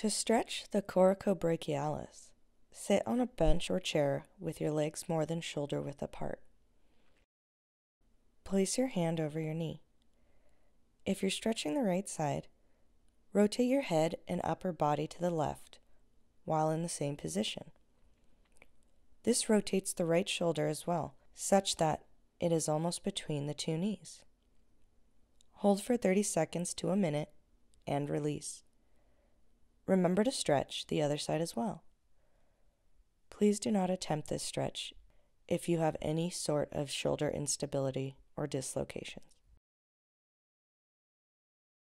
To stretch the coracobrachialis, sit on a bench or chair with your legs more than shoulder width apart. Place your hand over your knee. If you're stretching the right side, rotate your head and upper body to the left while in the same position. This rotates the right shoulder as well, such that it is almost between the two knees. Hold for 30 seconds to a minute and release. Remember to stretch the other side as well. Please do not attempt this stretch if you have any sort of shoulder instability or dislocations.